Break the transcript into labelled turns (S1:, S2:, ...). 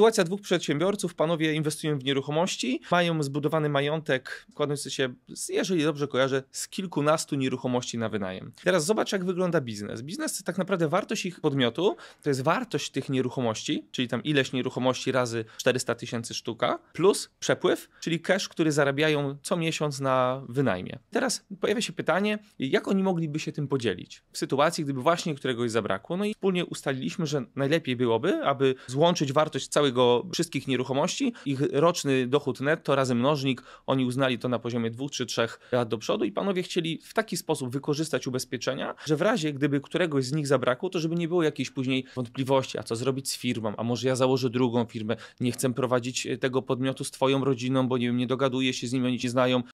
S1: Sytuacja dwóch przedsiębiorców, panowie inwestują w nieruchomości, mają zbudowany majątek kładący się, jeżeli dobrze kojarzę, z kilkunastu nieruchomości na wynajem. Teraz zobacz, jak wygląda biznes. Biznes tak naprawdę wartość ich podmiotu, to jest wartość tych nieruchomości, czyli tam ileś nieruchomości razy 400 tysięcy sztuka, plus przepływ, czyli cash, który zarabiają co miesiąc na wynajmie. Teraz pojawia się pytanie, jak oni mogliby się tym podzielić w sytuacji, gdyby właśnie któregoś zabrakło. No i wspólnie ustaliliśmy, że najlepiej byłoby, aby złączyć wartość całej wszystkich nieruchomości. Ich roczny dochód netto razem mnożnik, oni uznali to na poziomie dwóch czy trzech lat do przodu i panowie chcieli w taki sposób wykorzystać ubezpieczenia, że w razie gdyby któregoś z nich zabrakło, to żeby nie było jakiejś później wątpliwości, a co zrobić z firmą, a może ja założę drugą firmę, nie chcę prowadzić e, tego podmiotu z twoją rodziną, bo nie wiem, nie dogaduję się z nimi, oni ci znają,